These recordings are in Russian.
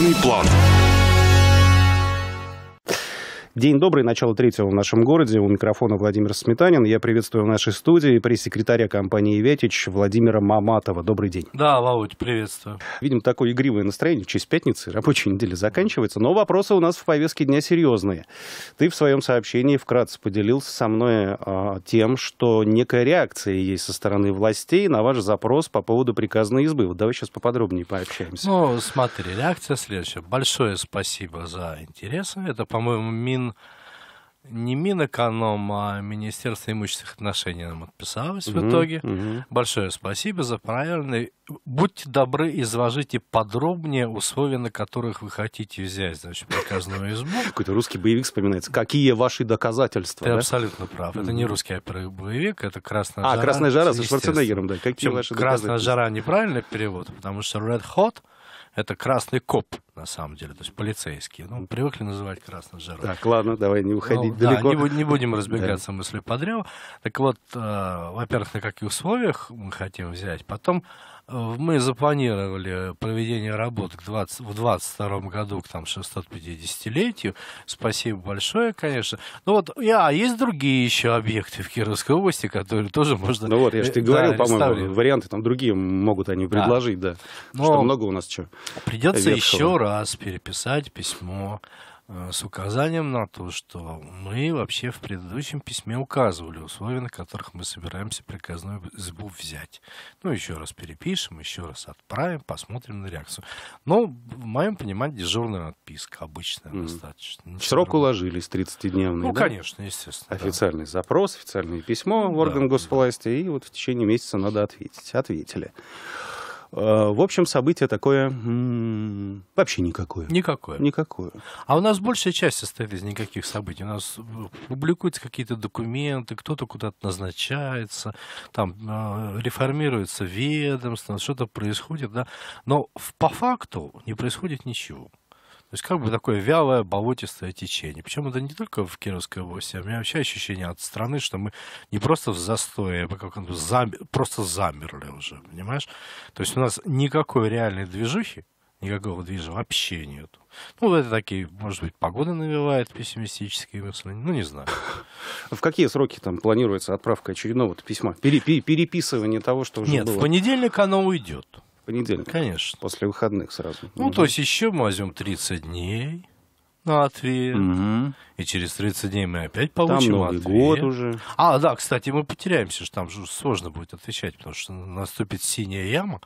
наступний план. День добрый, начало третьего в нашем городе. У микрофона Владимир Сметанин. Я приветствую в нашей студии пресс-секретаря компании «Ветич» Владимира Маматова. Добрый день. Да, Володь, приветствую. Видим, такое игривое настроение в честь пятницы. Рабочая неделя заканчивается, но вопросы у нас в повестке дня серьезные. Ты в своем сообщении вкратце поделился со мной а, тем, что некая реакция есть со стороны властей на ваш запрос по поводу приказной избы. Вот давай сейчас поподробнее пообщаемся. Ну, смотри, реакция следующая. Большое спасибо за интерес. Это, по-моему, мин не Минэконом, а Министерство имущественных отношений нам отписалось угу, в итоге. Угу. Большое спасибо за правильный. Будьте добры, изложите подробнее условия, на которых вы хотите взять, значит, приказную избу. Какой-то русский боевик вспоминается. Какие ваши доказательства? Ты абсолютно прав. Это не русский боевик, это «Красная а, жара». А, «Красная жара» со Шварценеггером, да. Какие ваши «Красная жара» неправильный перевод, потому что «Red Hot» — это «Красный коп» на самом деле, то есть полицейские. Ну, привыкли называть красным жаром. Так, ладно, давай не уходить ну, далеко. Да, не, не будем разбегаться да. мысли подряд. Так вот, э, во-первых, на каких условиях мы хотим взять. Потом, мы запланировали проведение работ к 20, в 2022 году, к там 650-летию. Спасибо большое, конечно. Ну вот, а есть другие еще объекты в Кировской области, которые тоже можно... Ну вот, я же ты э, говорил, да, по-моему, варианты там другие могут они предложить, да. да. Но что много у нас чего. Придется еще раз переписать письмо Э, с указанием на то, что мы вообще в предыдущем письме указывали условия, на которых мы собираемся приказную избу взять. Ну, еще раз перепишем, еще раз отправим, посмотрим на реакцию. Но, в моем понимании, дежурная отписка обычная mm. достаточно. Ничего Срок другого. уложились 30-дневный, Ну, да? конечно, естественно. Официальный да. запрос, официальное письмо ну в орган да, госвласти, да. и вот в течение месяца надо ответить. Ответили. Э, в общем, событие такое вообще никакое. Никакое. Никакое. А у нас большая часть состоит из никаких событий. У нас э, публикуются какие-то документы, кто-то куда-то назначается, там э, реформируется ведомство, что-то происходит, да. Но по факту не происходит ничего. То есть как бы такое вялое, болотистое течение. Причем это не только в Кировской области, а у меня вообще ощущение от страны, что мы не просто в застое, а как замер, просто замерли уже, понимаешь? То есть у нас никакой реальной движухи, никакого движения вообще нет. Ну, это такие, может быть, погода навевает пессимистические мысли, ну, не знаю. В какие сроки там планируется отправка очередного письма? переписывание того, что уже Нет, в понедельник оно уйдет понедельник. Конечно. После выходных сразу. Ну, угу. то есть еще мы возьмем 30 дней на ответ. Угу. И через 30 дней мы опять получим там Новый ответ. год уже. А, да, кстати, мы потеряемся, что там сложно будет отвечать, потому что наступит синяя яма.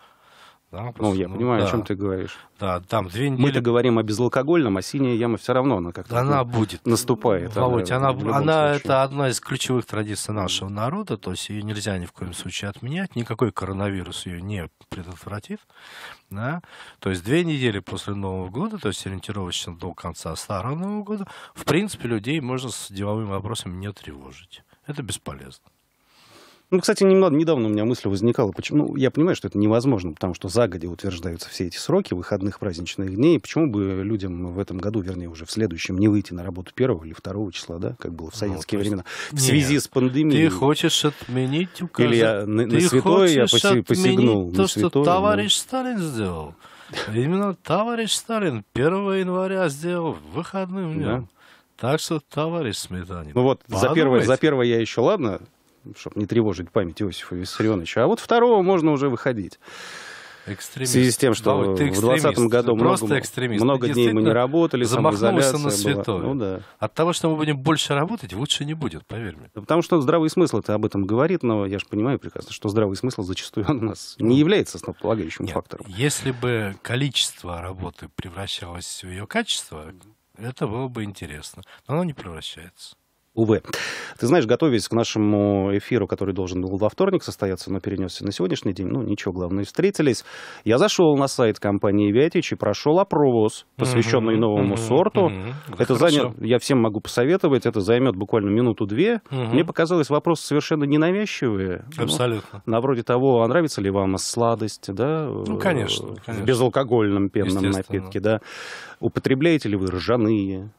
Да, ну, я ну, понимаю, да. о чем ты говоришь. Да, там две недели... Мы-то говорим о безалкогольном, а синяя яма все равно она как-то она будет. наступает. Володь, она, она, она это одна из ключевых традиций нашего народа, то есть ее нельзя ни в коем случае отменять, никакой коронавирус ее не предотвратит. Да? То есть две недели после Нового года, то есть ориентировочно до конца старого Нового года, в принципе, людей можно с деловыми вопросами не тревожить. Это бесполезно. Ну, кстати, немного, недавно у меня мысль возникала, почему, ну, я понимаю, что это невозможно, потому что загоди утверждаются все эти сроки выходных праздничных дней, почему бы людям в этом году, вернее, уже в следующем не выйти на работу первого или второго числа, да, как было в ну, советские ну, времена, в нет, связи с пандемией. Ты хочешь отменить указ? Или я на, на святое я поси, посягнул? то, на святое, что товарищ но... Ну. Сталин сделал. Именно товарищ Сталин 1 января сделал выходным днем. Да. Так что, товарищ Сметанин, Ну вот, за первое, за первое я еще, ладно, чтобы не тревожить память Иосифа Виссарионовича. А вот второго можно уже выходить. Экстремист. В связи с тем, что да, в 2020 году много, много дней мы не работали, замахнулся на святое. Была. Ну, да. От того, что мы будем больше работать, лучше не будет, поверь мне. потому что здравый смысл это об этом говорит, но я же понимаю прекрасно, что здравый смысл зачастую у нас не ну, является основополагающим Нет, фактором. Если бы количество работы превращалось в ее качество, это было бы интересно. Но оно не превращается увы. Ты знаешь, готовясь к нашему эфиру, который должен был во вторник состояться, но перенесся на сегодняшний день, ну ничего, главное, встретились. Я зашел на сайт компании Вятич и прошел опрос, посвященный угу, новому угу, сорту. Угу, это занят, я всем могу посоветовать, это займет буквально минуту-две. Угу. Мне показалось, вопросы совершенно ненавязчивые. Ну, Абсолютно. Ну, на вроде того, а нравится ли вам сладость, да? Ну, конечно. Э, конечно. В безалкогольном пенном напитке, да. Употребляете ли вы ржаные?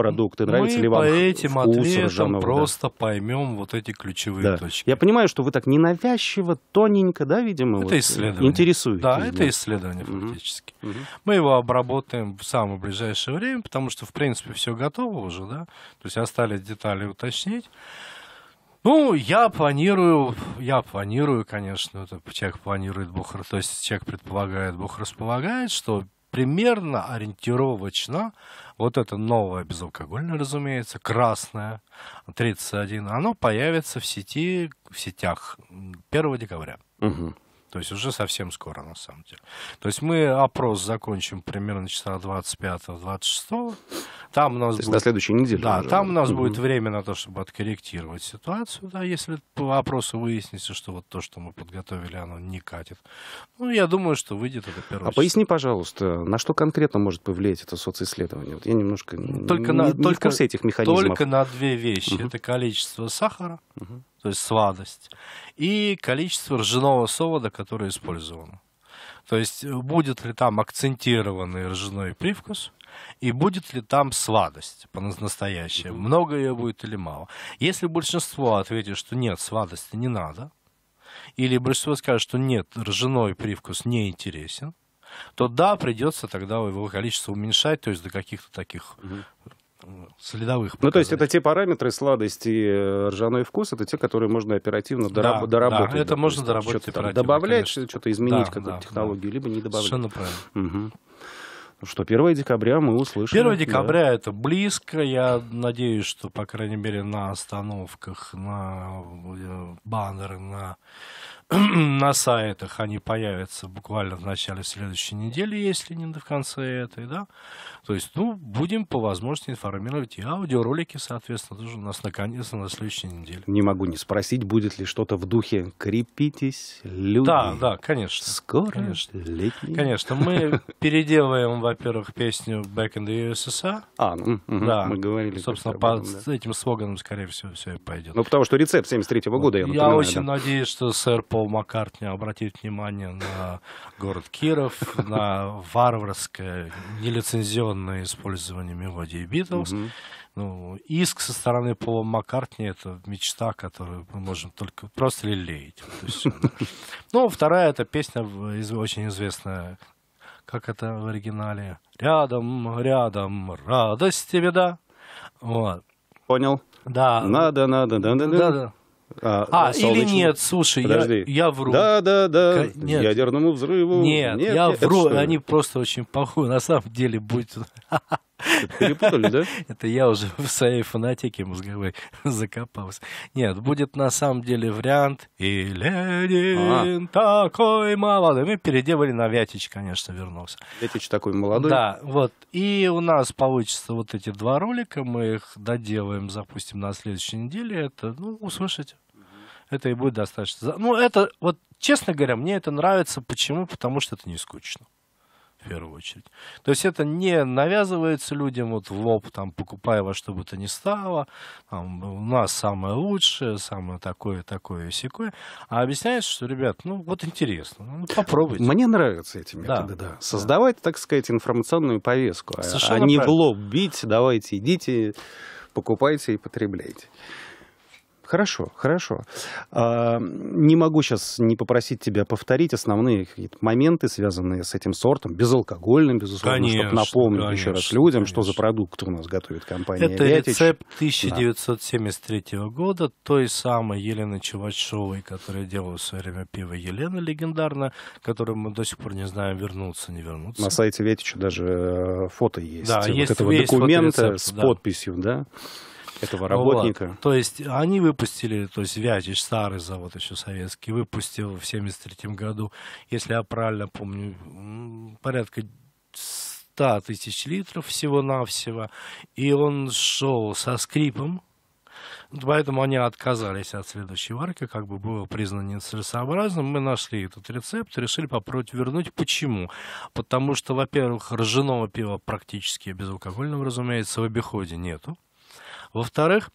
продукты, нравится Мы ли вам по этим вкус ответам ржаного, просто да. поймем вот эти ключевые да. точки. Я понимаю, что вы так ненавязчиво, тоненько, да, видимо, это вот, э, исследование. интересуетесь. Да, да, это исследование фактически. Угу. Мы его обработаем в самое ближайшее время, потому что, в принципе, все готово уже, да, то есть остались детали уточнить. Ну, я планирую, я планирую, конечно, это человек планирует, Бог, то есть человек предполагает, Бог располагает, что примерно ориентировочно вот это новое безалкогольное, разумеется, красное 31, оно появится в сети, в сетях 1 декабря. Угу. То есть уже совсем скоро, на самом деле. То есть мы опрос закончим примерно часа 25-26. Там у нас то будет... на следующей неделе. Да, уже, там у нас угу. будет время на то, чтобы откорректировать ситуацию, да, если по опросу выяснится, что вот то, что мы подготовили, оно не катит. Ну, я думаю, что выйдет это первое. А число. поясни, пожалуйста, на что конкретно может повлиять это социсследование? Вот я немножко только не, на, не только, в курсе этих механизмов. Только на две вещи. Угу. Это количество сахара угу то есть сладость, и количество ржаного солода, которое использовано. То есть э, будет ли там акцентированный ржаной привкус, и будет ли там сладость по-настоящему, много ее будет или мало. Если большинство ответит, что нет, сладости не надо, или большинство скажет, что нет, ржаной привкус не интересен, то да, придется тогда его количество уменьшать, то есть до каких-то таких угу следовых. Ну, то есть это те параметры сладости э, ржаной вкус, это те, которые можно оперативно дораб- доработать. Да, это допустим, можно доработать что-то добавлять, конечно. что-то изменить, да, какую-то да, технологию, да. либо не добавлять. Совершенно правильно. Угу. Ну что, 1 декабря мы услышим. 1 декабря да. это близко. Я надеюсь, что, по крайней мере, на остановках, на э, баннеры, на на сайтах они появятся буквально в начале следующей недели, если не в конце этой, да. То есть, ну, будем по возможности информировать и аудиоролики, соответственно, тоже у нас наконец то на следующей неделе. Не могу не спросить, будет ли что-то в духе «Крепитесь, люди». Да, да, конечно. Скоро конечно. летний. Конечно, мы переделываем, во-первых, песню «Back in the USSR». А, ну, угу, да. мы говорили. Собственно, по да. этим слоганом, скорее всего, все и пойдет. Ну, потому что рецепт 73 -го года, я напоминаю. Я очень надеюсь, что сэр Пол Пол Маккартни обратит внимание на город Киров, на варварское нелицензионное использование мелодии Битлз. mm Ну, иск со стороны Пола Маккартни — это мечта, которую мы можем только просто лелеять. ну, вторая — это песня очень известная как это в оригинале. Рядом, рядом, радость и беда. Вот. Понял. Да. Надо, надо, да, да, да. да. А, а или нет, слушай, я, я вру. Да, да, да. Нет. Ядерному взрыву. Нет, нет я нет, вру. Они просто очень похожи. На самом деле будет. Перепутали, да? Это я уже в своей фанатике мозговой закопался. Нет, будет на самом деле вариант «И Ленин а. такой молодой». Мы переделали на Вятич, конечно, вернулся. Вятич такой молодой? Да, вот. И у нас получится вот эти два ролика, мы их доделаем, запустим на следующей неделе. Это, ну, услышите. Это и будет достаточно. Ну, это, вот, честно говоря, мне это нравится. Почему? Потому что это не скучно в первую очередь. То есть это не навязывается людям вот в лоб, там, покупая во что бы то ни стало, там, у нас самое лучшее, самое такое, такое и сякое, а объясняется, что, ребят, ну вот интересно, ну, попробуйте. Мне нравятся эти методы, да. да. Создавать, да. так сказать, информационную повестку, а Совершенно а не правильно. в лоб бить, давайте идите, покупайте и потребляйте. Хорошо, хорошо. А, не могу сейчас не попросить тебя повторить основные моменты, связанные с этим сортом, безалкогольным, безусловно, чтобы напомнить конечно, еще раз людям, конечно. что за продукт у нас готовит компания Это Вятич. рецепт 1973 да. года той самой Елены Чевачевой, которая делала в свое время пиво Елена легендарно, которую мы до сих пор не знаем, вернуться, не вернуться. На сайте Вятича даже э, фото есть. Да, вот есть этого есть документа с да. подписью, да этого работника. Вот. То есть они выпустили, то есть Вятич, старый завод еще советский, выпустил в 73 году, если я правильно помню, порядка 100 тысяч литров всего-навсего, и он шел со скрипом, Поэтому они отказались от следующей варки, как бы было признано нецелесообразным. Мы нашли этот рецепт, решили попробовать вернуть. Почему? Потому что, во-первых, ржаного пива практически безалкогольного, разумеется, в обиходе нету. Во-вторых,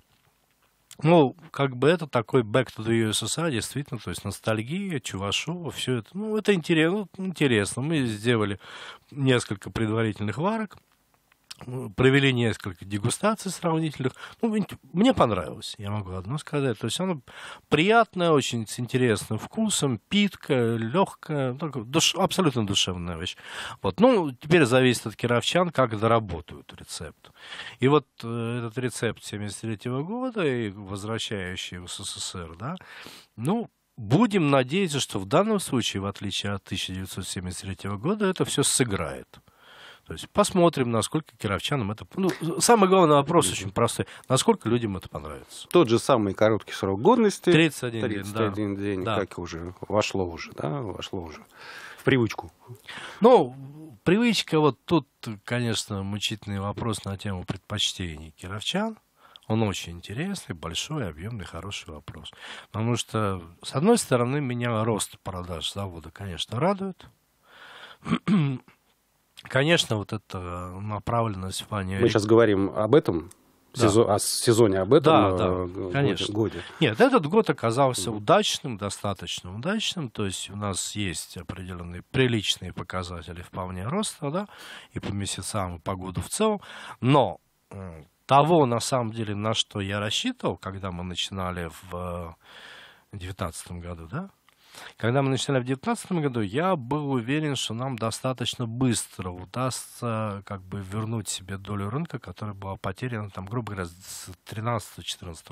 ну, как бы это такой back to the USSR, действительно, то есть ностальгия, Чувашова, все это. Ну, это интересно, ну, интересно. Мы сделали несколько предварительных варок, провели несколько дегустаций сравнительных. Ну, мне понравилось, я могу одно сказать. То есть оно приятное, очень с интересным вкусом, питкое, легкое, душ, абсолютно душевная вещь. Вот. Ну, теперь зависит от кировчан, как заработают рецепт. И вот э, этот рецепт 73 года, и возвращающий в СССР, да, ну, будем надеяться, что в данном случае, в отличие от 1973 года, это все сыграет. То есть посмотрим, насколько кировчанам это... Ну, ну, самый главный вопрос очень простой. Насколько людям это понравится? Тот же самый короткий срок годности. 31, 31 день, да. день да. как уже вошло уже, да, вошло уже в привычку. Ну, привычка, вот тут, конечно, мучительный вопрос на тему предпочтений кировчан. Он очень интересный, большой, объемный, хороший вопрос. Потому что, с одной стороны, меня рост продаж завода, конечно, радует. Конечно, вот эта э, направленность в плане... Мы сейчас говорим об этом, да. сезон, о сезоне об этом да, да, э, годе, конечно. годе. Нет, этот год оказался удачным, достаточно удачным. То есть у нас есть определенные приличные показатели вполне роста, да, и по месяцам, и по году в целом. Но э, того, на самом деле, на что я рассчитывал, когда мы начинали в 2019 году, да, когда мы начинали в 2019 году, я был уверен, что нам достаточно быстро удастся как бы вернуть себе долю рынка, которая была потеряна, там, грубо говоря, с 13-14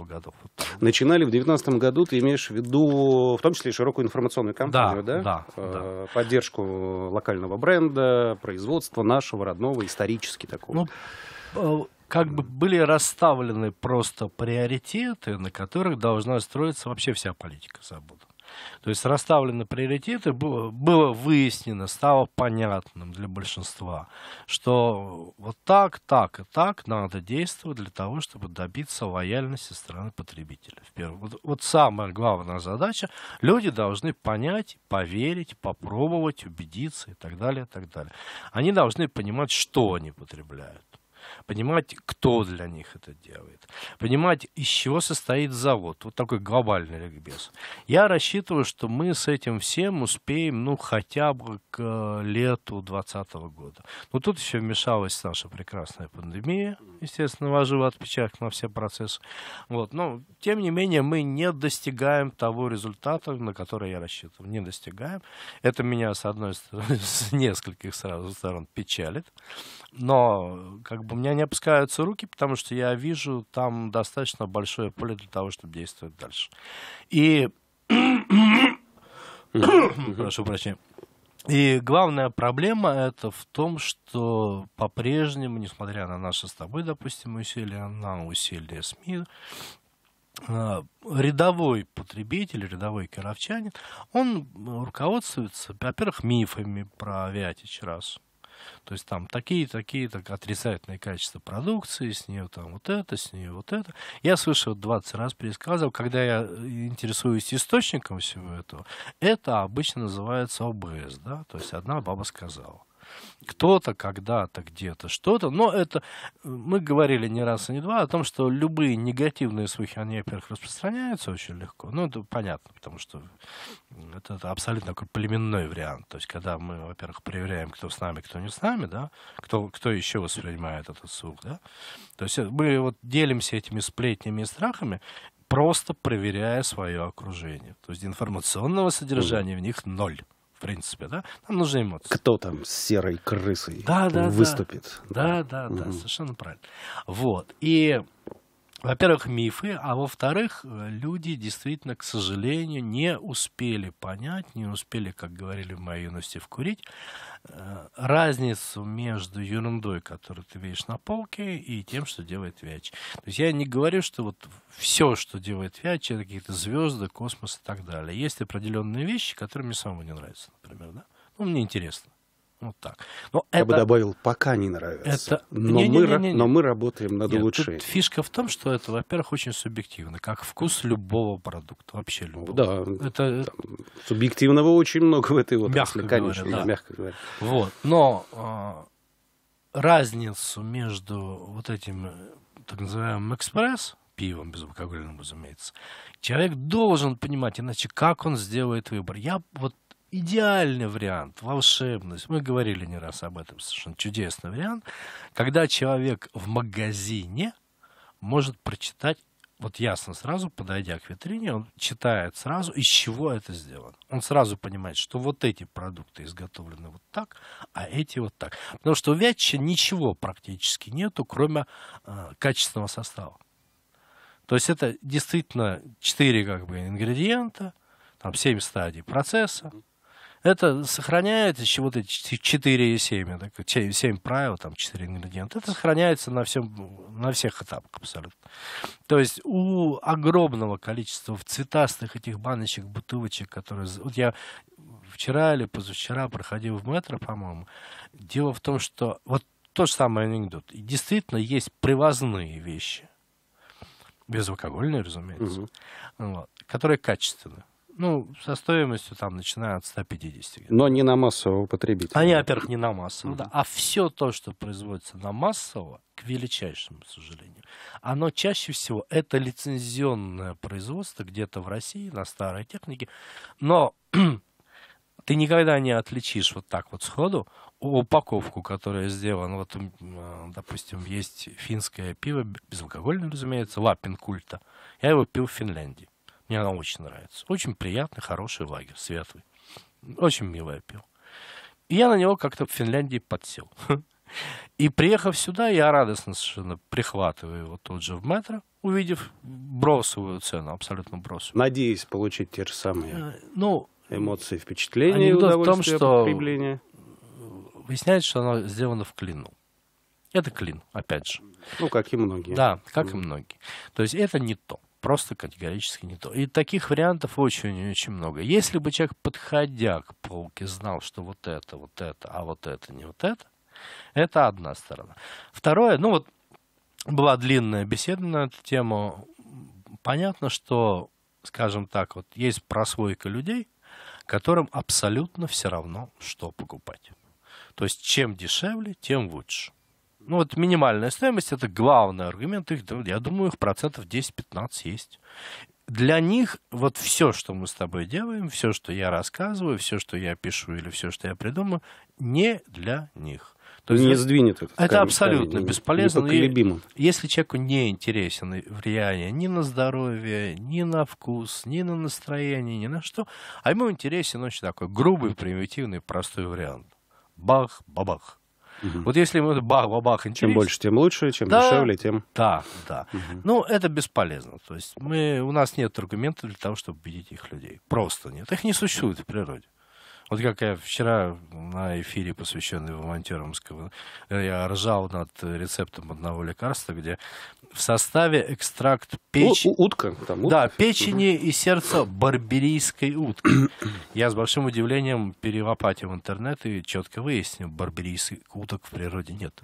годов. Начинали в 2019 году, ты имеешь в виду в том числе широкую информационную кампанию, да? Да, э, да, Поддержку локального бренда, производства нашего, родного, исторически такого. Ну, э, как бы были расставлены просто приоритеты, на которых должна строиться вообще вся политика свободы. То есть расставлены приоритеты, было, было выяснено, стало понятным для большинства, что вот так, так и так надо действовать для того, чтобы добиться лояльности стороны потребителя. Вот, вот самая главная задача, люди должны понять, поверить, попробовать, убедиться и так далее, и так далее. Они должны понимать, что они потребляют понимать, кто для них это делает, понимать, из чего состоит завод. Вот такой глобальный ликбез. Я рассчитываю, что мы с этим всем успеем, ну, хотя бы к э, лету 2020 года. Но тут еще вмешалась наша прекрасная пандемия, естественно, вложила отпечаток на все процессы. Вот. Но, тем не менее, мы не достигаем того результата, на который я рассчитывал. Не достигаем. Это меня, с одной стороны, с нескольких сразу сторон печалит. Но, как бы, у меня не опускаются руки, потому что я вижу там достаточно большое поле для того, чтобы действовать дальше. И... Прошу прощения. И главная проблема это в том, что по-прежнему, несмотря на наши с тобой, допустим, усилия, на усилия СМИ, э, рядовой потребитель, рядовой кировчанин, он руководствуется, во-первых, мифами про Вятич раз – то есть там такие-такие так, отрицательные качества продукции, с нее там вот это, с нее вот это. Я слышал 20 раз пересказывал, когда я э, интересуюсь источником всего этого, это обычно называется ОБС, да, то есть одна баба сказала кто-то когда-то где-то что-то. Но это мы говорили не раз и не два о том, что любые негативные слухи, они, во-первых, распространяются очень легко. Ну, это понятно, потому что это, это абсолютно такой племенной вариант. То есть, когда мы, во-первых, проверяем, кто с нами, кто не с нами, да, кто, кто еще воспринимает этот слух, да. То есть э, мы вот делимся этими сплетнями и страхами, просто проверяя свое окружение. То есть информационного содержания в них ноль принципе, да, нам нужны эмоции. Кто там с серой крысой да, да, выступит? Да, да, да, угу. да, совершенно правильно. Вот, и во-первых, мифы, а во-вторых, э, люди действительно, к сожалению, не успели понять, не успели, как говорили в моей юности, вкурить, э, разницу между ерундой, которую ты видишь на полке, и тем, что делает Вяч. То есть я не говорю, что вот все, что делает Вяч, это какие-то звезды, космос и так далее. Есть определенные вещи, которые мне самому не нравятся, например, да? Ну, мне интересно. Вот так. Но Я это, бы добавил, пока не нравится. Это... Но, не, не, мы, не, не, но мы работаем над Нет, улучшением. фишка в том, что это, во-первых, очень субъективно, как вкус любого продукта, вообще любого. Да, это... субъективного очень много в этой отрасли, мягко конечно, говоря, да. мягко говоря. Вот. Но э, разницу между вот этим э, так называемым экспресс, пивом безалкогольным, разумеется. Человек должен понимать, иначе как он сделает выбор. Я вот идеальный вариант, волшебность. Мы говорили не раз об этом, совершенно чудесный вариант, когда человек в магазине может прочитать вот ясно сразу, подойдя к витрине, он читает сразу, из чего это сделано. Он сразу понимает, что вот эти продукты изготовлены вот так, а эти вот так. Потому что у Вятча ничего практически нету, кроме э, качественного состава. То есть это действительно четыре как бы ингредиента, там семь стадий процесса, это сохраняет вот эти 4 и 7, 7 правил, там 4 ингредиента, это сохраняется на, всем, на всех этапах абсолютно. То есть у огромного количества цветастых этих баночек, бутылочек, которые... Вот я вчера или позавчера проходил в метро, по-моему. Дело в том, что вот тот же самый анекдот. И действительно, есть привозные вещи. Безалкогольные, разумеется. Угу. Вот, которые качественные. Ну, со стоимостью там начиная от 150. Но не на массового потребителя. Они, во-первых, не на массового, mm-hmm. да. А все то, что производится на массового, к величайшему сожалению, оно чаще всего это лицензионное производство где-то в России на старой технике. Но ты никогда не отличишь вот так вот сходу упаковку, которая сделана. Вот, а, допустим, есть финское пиво, безалкогольное, разумеется, лапин культа. Я его пил в Финляндии. Мне она очень нравится. Очень приятный, хороший лагерь, светлый. Очень милая пел. И я на него как-то в Финляндии подсел. И приехав сюда, я радостно совершенно прихватываю его тот же в метро, увидев бросовую цену, абсолютно бросовую. Надеюсь получить те же самые э, ну, эмоции, впечатления и удовольствие в том, что Выясняется, что оно сделано в клину. Это клин, опять же. Ну, как и многие. Да, как mm. и многие. То есть это не то просто категорически не то. И таких вариантов очень-очень много. Если бы человек, подходя к полке, знал, что вот это, вот это, а вот это, не вот это, это одна сторона. Второе, ну вот была длинная беседа на эту тему. Понятно, что, скажем так, вот есть прослойка людей, которым абсолютно все равно, что покупать. То есть чем дешевле, тем лучше. Ну, вот минимальная стоимость – это главный аргумент. Их, я думаю, их процентов 10-15 есть. Для них вот все, что мы с тобой делаем, все, что я рассказываю, все, что я пишу или все, что я придумаю, не для них. То есть не сдвинет это. Это абсолютно камень, бесполезно. И, если человеку не интересен влияние ни на здоровье, ни на вкус, ни на настроение, ни на что, а ему интересен очень такой грубый, примитивный, простой вариант. Бах, бабах. Угу. Вот если мы бах ба бах Чем больше, тем лучше, чем да, дешевле, тем... Да, да. Угу. Ну, это бесполезно. То есть мы, у нас нет аргументов для того, чтобы убедить их людей. Просто нет. Их не существует в природе. Вот как я вчера на эфире, посвященный волонтерам, я ржал над рецептом одного лекарства, где в составе экстракт печ... утка, утка. Да, печени угу. и сердца барберийской утки. Я с большим удивлением перелопатил интернет и четко выяснил, барберийских уток в природе нет.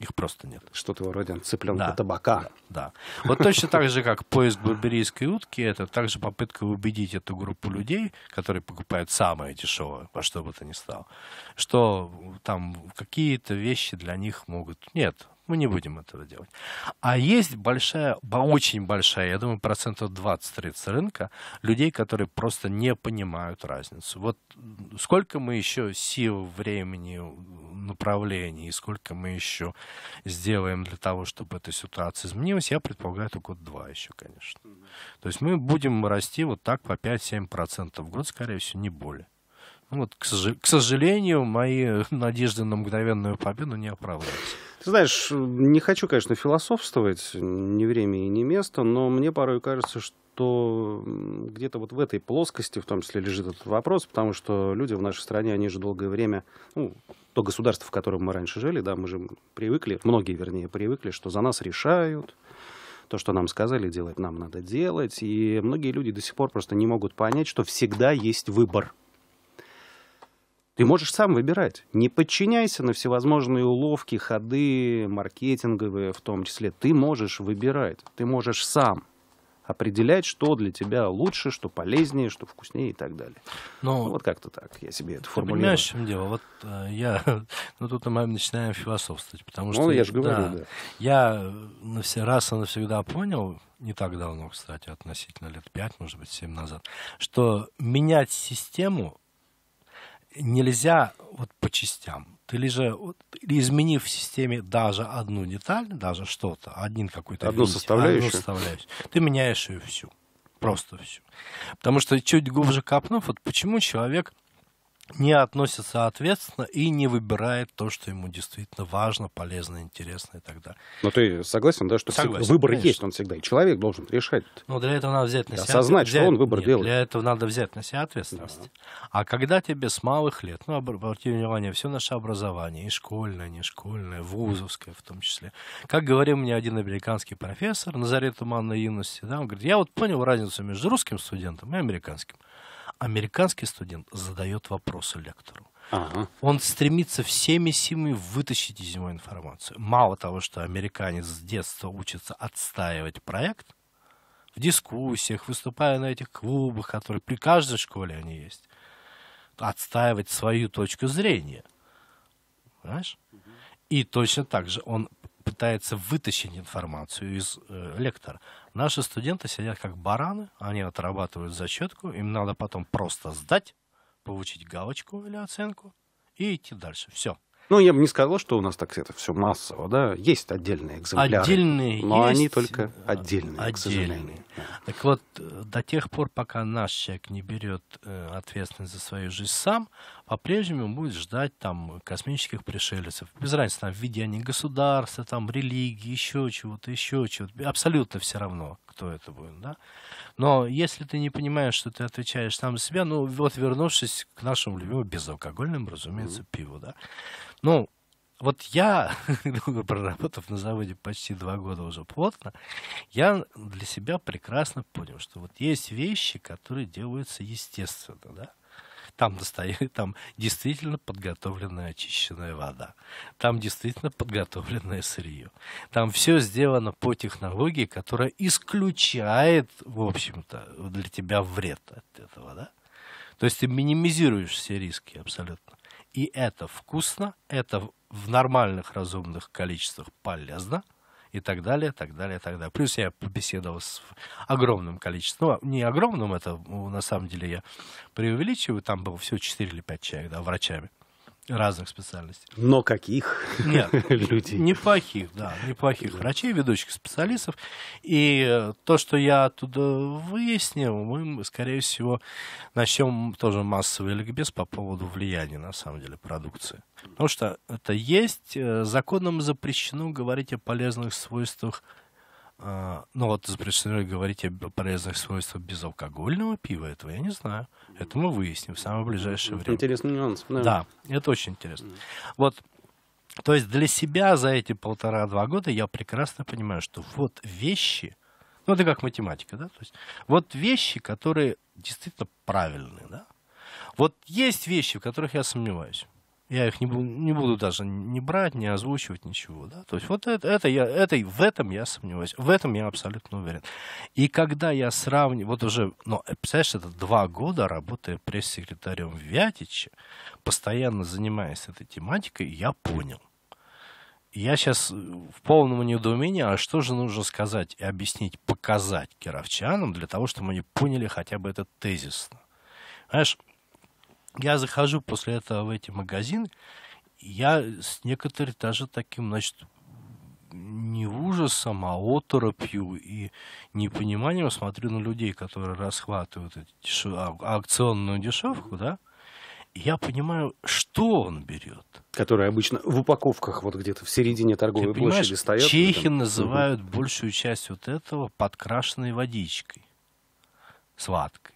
Их просто нет. Что-то вроде цыпленка да, табака. Да, да. Вот точно так же, как поиск барберийской утки, это также попытка убедить эту группу людей, которые покупают самое дешевое, во что бы то ни стало, что там какие-то вещи для них могут... Нет, мы не будем этого делать. А есть большая, очень большая, я думаю, процентов 20-30 рынка людей, которые просто не понимают разницу. Вот сколько мы еще сил, времени, направлений, сколько мы еще сделаем для того, чтобы эта ситуация изменилась, я предполагаю, только год-два еще, конечно. То есть мы будем расти вот так по 5-7% в год, скорее всего, не более. Ну вот, к сожалению, мои надежды на мгновенную победу не оправдались. Ты знаешь, не хочу, конечно, философствовать, ни время и ни место, но мне порой кажется, что где-то вот в этой плоскости в том числе лежит этот вопрос, потому что люди в нашей стране, они же долгое время, ну, то государство, в котором мы раньше жили, да, мы же привыкли, многие, вернее, привыкли, что за нас решают, то, что нам сказали делать, нам надо делать. И многие люди до сих пор просто не могут понять, что всегда есть выбор. Ты можешь сам выбирать. Не подчиняйся на всевозможные уловки, ходы маркетинговые в том числе. Ты можешь выбирать. Ты можешь сам определять, что для тебя лучше, что полезнее, что вкуснее и так далее. Но ну, вот как-то так я себе это формулирую. Понимаешь, в чем дело? Вот э, я, ну тут мы начинаем философствовать, потому ну, что... Ну, я же да, говорю, да. Я на все, раз и навсегда понял, не так давно, кстати, относительно лет пять, может быть, семь назад, что менять систему нельзя вот по частям. Ты лишь вот, изменив в системе даже одну деталь, даже что-то, один какой-то одну винтик, составляющую. одну составляющую, ты меняешь ее всю, просто всю. Потому что чуть глубже копнув, вот почему человек не относится ответственно и не выбирает то, что ему действительно важно, полезно, интересно и так далее. Но ну, ты согласен, да, что согласен, выбор конечно. есть он всегда, и человек должен решать. Ну для этого надо взять на себя Осознать, взять, что он выбор нет, делает. Для этого надо взять на себя ответственность. Да. А когда тебе с малых лет, ну, обрати внимание, все наше образование, и школьное, и не школьное, вузовское в том числе. Как говорил мне один американский профессор на заре туманной юности, да, он говорит, я вот понял разницу между русским студентом и американским. Американский студент задает вопросы лектору. Ага. Он стремится всеми силами вытащить из него информацию. Мало того, что американец с детства учится отстаивать проект, в дискуссиях, выступая на этих клубах, которые при каждой школе они есть, отстаивать свою точку зрения. Понимаешь? И точно так же он пытается вытащить информацию из э, лектора. Наши студенты сидят как бараны, они отрабатывают зачетку, им надо потом просто сдать, получить галочку или оценку и идти дальше. Все. Ну, я бы не сказал, что у нас так это все массово, да. Есть отдельные экземпляры. Отдельные но есть. они только отдельные, э, отдельные. к сожалению. Так вот, до тех пор, пока наш человек не берет э, ответственность за свою жизнь сам, по-прежнему будет ждать там космических пришельцев. Без разницы, там, в виде они государства, там, религии, еще чего-то, еще чего-то. Абсолютно все равно, кто это будет, да? Но если ты не понимаешь, что ты отвечаешь сам за себя, ну, вот вернувшись к нашему любимому безалкогольному, разумеется, пиву, да? Ну, вот я, проработав на заводе почти два года уже плотно, я для себя прекрасно понял, что вот есть вещи, которые делаются естественно, да. Там, достает, там действительно подготовленная очищенная вода. Там действительно подготовленное сырье. Там все сделано по технологии, которая исключает, в общем-то, для тебя вред от этого. Да? То есть ты минимизируешь все риски абсолютно. И это вкусно, это в нормальных разумных количествах полезно и так далее, так далее, так далее. Плюс я побеседовал с огромным количеством, ну, а, не огромным, это ну, на самом деле я преувеличиваю, там было всего 4 или 5 человек, да, врачами. Разных специальностей. Но каких Нет, людей? Неплохих, да, неплохих врачей, ведущих специалистов. И э, то, что я оттуда выяснил, мы, скорее всего, начнем тоже массовый ликбез по поводу влияния, на самом деле, продукции. Потому что это есть, э, законом запрещено говорить о полезных свойствах а, ну вот запрещено ли говорить о полезных свойствах безалкогольного пива, этого я не знаю. Это мы выясним в самое ближайшее время. Интересный нюанс. Да. да, это очень интересно. Mm. Вот, то есть для себя за эти полтора-два года я прекрасно понимаю, что вот вещи, ну это как математика, да, то есть вот вещи, которые действительно правильные, да. Вот есть вещи, в которых я сомневаюсь я их не, буду, не буду даже не брать, не озвучивать ничего, да, то есть вот это, это я, это, в этом я сомневаюсь, в этом я абсолютно уверен. И когда я сравниваю, вот уже, ну, э, представляешь, это два года, работая пресс-секретарем в Вятиче, постоянно занимаясь этой тематикой, я понял, я сейчас э, в полном недоумении, а что же нужно сказать и объяснить, показать кировчанам для того, чтобы они поняли хотя бы этот тезис. Знаешь, я захожу после этого в эти магазины, я с некоторых даже таким, значит, не ужасом, а оторопью и непониманием смотрю на людей, которые расхватывают эти дешев... А, акционную дешевку, да, я понимаю, что он берет. Которые обычно в упаковках вот где-то в середине торговой Ты площади стоят. Чехи там... называют угу. большую часть вот этого подкрашенной водичкой, сладкой.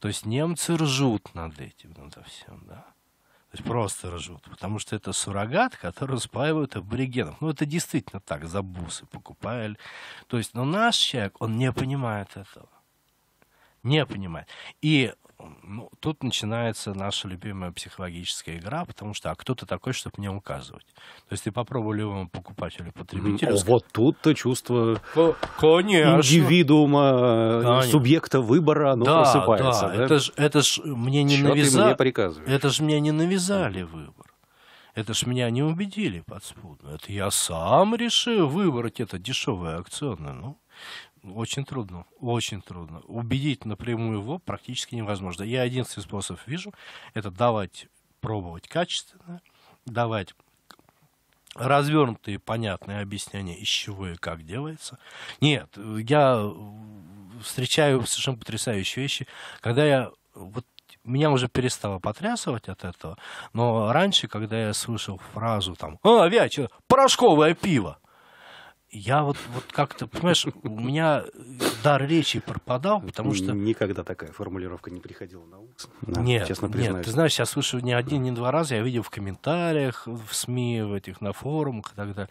То есть немцы ржут над этим, над всем, да. То есть просто ржут, потому что это суррогат, который спаивают аборигенов. Ну, это действительно так, за бусы покупали. То есть, но наш человек, он не понимает этого. Не понимает. И ну, тут начинается наша любимая психологическая игра, потому что а кто ты такой, чтобы мне указывать? То есть ты попробовал любому покупателю, потребителю... Ну, вот тут-то чувство Конечно. индивидуума, э, Конечно. субъекта выбора, оно да, просыпается. Да, да? это ж, это ж мне не навязали... Это ж мне не навязали выбор. Это ж меня не убедили подспудно. Это я сам решил выбрать это дешевое акционное. Ну, очень трудно, очень трудно. Убедить напрямую его практически невозможно. Я единственный способ вижу, это давать, пробовать качественно, давать развернутые, понятные объяснения, из чего и как делается. Нет, я встречаю совершенно потрясающие вещи, когда я вот меня уже перестало потрясывать от этого, но раньше, когда я слышал фразу там, а, Вяча, порошковое пиво, я вот, вот как-то, понимаешь, у меня дар речи пропадал, потому что... Никогда такая формулировка не приходила на ум. нет, честно признаюсь. нет, ты знаешь, я слышал не один, не два раза, я видел в комментариях, в СМИ, в этих, на форумах и так далее.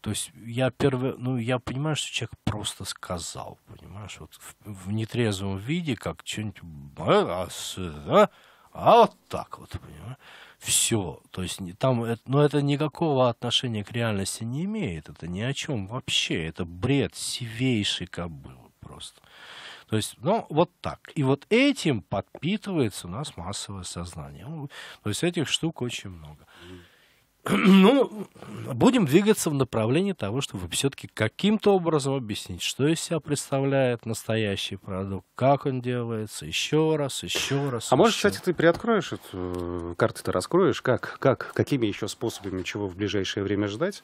То есть я первый, ну, я понимаю, что человек просто сказал, понимаешь, вот в, в нетрезвом виде, как что-нибудь... «Э, а, э, а, а вот так вот, понимаешь? все. То есть там, но это никакого отношения к реальности не имеет. Это ни о чем вообще. Это бред сивейший кобылы просто. То есть, ну, вот так. И вот этим подпитывается у нас массовое сознание. Ну, то есть этих штук очень много. Ну, будем двигаться в направлении того, чтобы все-таки каким-то образом объяснить, что из себя представляет настоящий продукт, как он делается, еще раз, еще раз. А еще. может, кстати, ты приоткроешь эту э, карту, ты раскроешь, как, как, какими еще способами чего в ближайшее время ждать,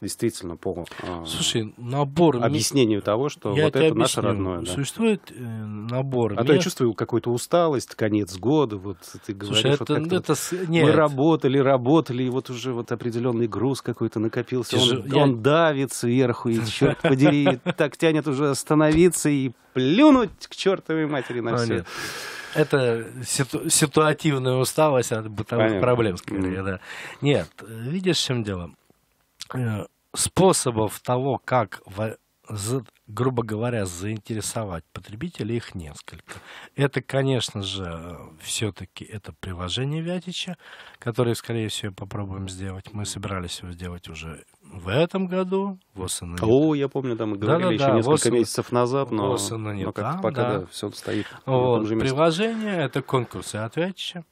действительно, по а, Слушай, набор объяснению того, что я вот это объясню. наше родное. Существует э, набор. А мер... то я чувствую какую-то усталость, конец года, вот ты говоришь, Слушай, вот это, вот, нет. мы работали, работали, и вот уже вот определенный груз какой какой-то накопился. Тяж... Он, я... он давит сверху, и, черт подери, так тянет уже остановиться и плюнуть к чертовой матери на ну, все. Это ситу... ситуативная усталость от бытовых Понятно. проблем, скорее, да. Нет, видишь, в чем дело? Э, способов того, как за, грубо говоря, заинтересовать потребителей их несколько. Это, конечно же, все-таки это приложение Вятича, которое, скорее всего, попробуем сделать. Мы собирались его сделать уже в этом году. Восана О, я помню, там мы говорили да, да, еще да, несколько восана, месяцев назад, но, но как пока да. Да, все стоит. Вот, приложение — это конкурсы ответчика.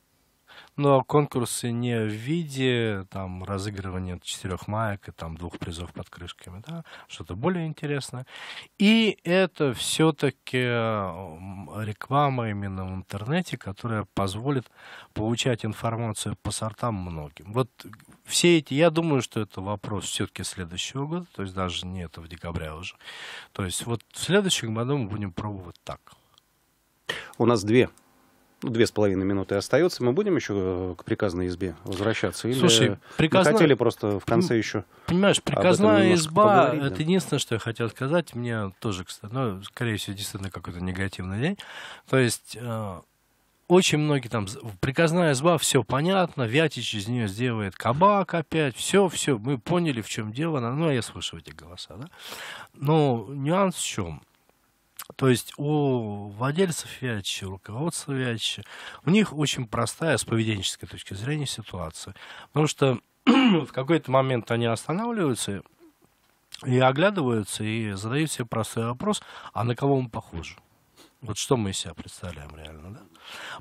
Но конкурсы не в виде там, разыгрывания четырех маек и там, двух призов под крышками, да, что-то более интересное. И это все-таки реклама именно в интернете, которая позволит получать информацию по сортам многим. Вот все эти, я думаю, что это вопрос все-таки следующего года, то есть даже не это в декабре уже. То есть вот в следующем году мы будем пробовать так. У нас две две с половиной минуты остается. Мы будем еще э, к приказной избе возвращаться? Или Слушай, приказная... мы хотели просто в конце еще Понимаешь, приказная изба, да? это единственное, что я хотел сказать. Мне тоже, кстати, ну, скорее всего, действительно какой-то негативный день. То есть... Э, очень многие там, приказная изба, все понятно, Вятич из нее сделает кабак опять, все, все, мы поняли, в чем дело, ну, а я слышу эти голоса, да. Но нюанс в чем? То есть у владельцев Вячи, руководства Вячи, у них очень простая с поведенческой точки зрения ситуация. Потому что в какой-то момент они останавливаются и оглядываются, и задают себе простой вопрос, а на кого мы похожи? Вот что мы из себя представляем реально, да?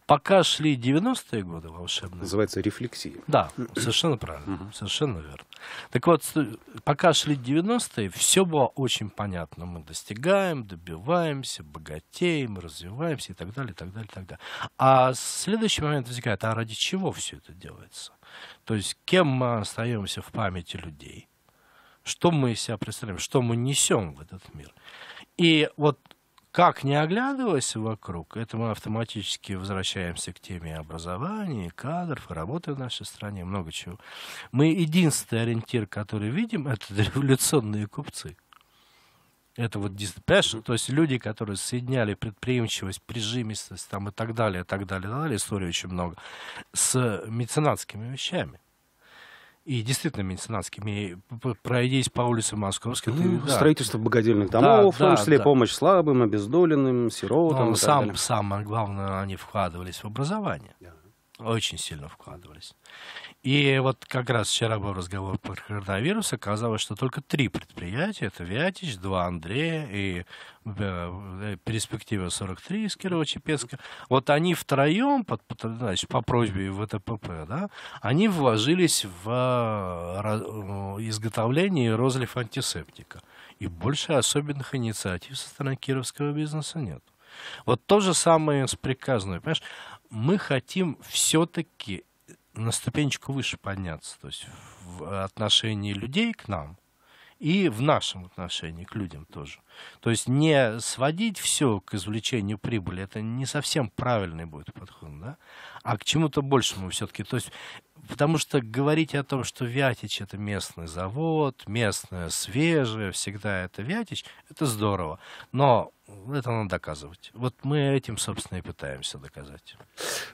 Пока шли 90-е годы волшебные. Называется рефлексия. Да, совершенно правильно, совершенно верно. Так вот, пока шли 90-е, все было очень понятно. Мы достигаем, добиваемся, богатеем, развиваемся и так далее, и так далее, и так далее. А следующий момент возникает, а ради чего все это делается? То есть, кем мы остаемся в памяти людей? Что мы из себя представляем, что мы несем в этот мир? И вот как не оглядываясь вокруг, это мы автоматически возвращаемся к теме образования, кадров, работы в нашей стране, много чего. Мы единственный ориентир, который видим, это революционные купцы. Это вот, понимаешь, то есть люди, которые соединяли предприимчивость, прижимистость там и так далее, и так далее, и так далее, истории очень много, с меценатскими вещами. И действительно меценатскими. Пройдясь по улице Московской, ну, ты, да. Строительство богадельных домов, да, в том да, числе да. помощь слабым, обездоленным, сиротам. Но, ну, сам, самое главное, они вкладывались в образование. Да. Очень сильно вкладывались. И вот как раз вчера был разговор про коронавирус. Оказалось, что только три предприятия. Это Вятич, два Андрея и э, э перспектива 43 из Кирово-Чепецка. Вот они втроем, под, значит, по просьбе ВТПП, да, они вложились в э, э, изготовление и розлив антисептика. И больше особенных инициатив со стороны кировского бизнеса нет. Вот то же самое с приказной. Понимаешь, мы хотим все-таки на ступенечку выше подняться, то есть в отношении людей к нам и в нашем отношении к людям тоже. То есть не сводить все к извлечению прибыли, это не совсем правильный будет подход, да? а к чему-то большему все-таки. То есть, потому что говорить о том, что Вятич это местный завод, местное свежее, всегда это Вятич, это здорово. Но это надо доказывать. Вот мы этим, собственно, и пытаемся доказать.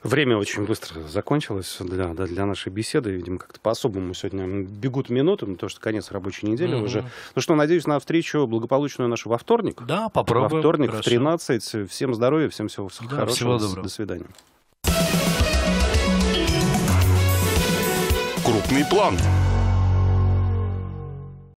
Время очень быстро закончилось для, для нашей беседы. Видимо, как-то по-особому сегодня бегут минуты, потому что конец рабочей недели mm уже. Ну что, надеюсь, на встречу благополучную нашу во вторник. Да, попробуем. Во вторник Хорошо. в 13. Всем здоровья, всем всего да, хорошего. Всего доброго. До свидания. Крупный план.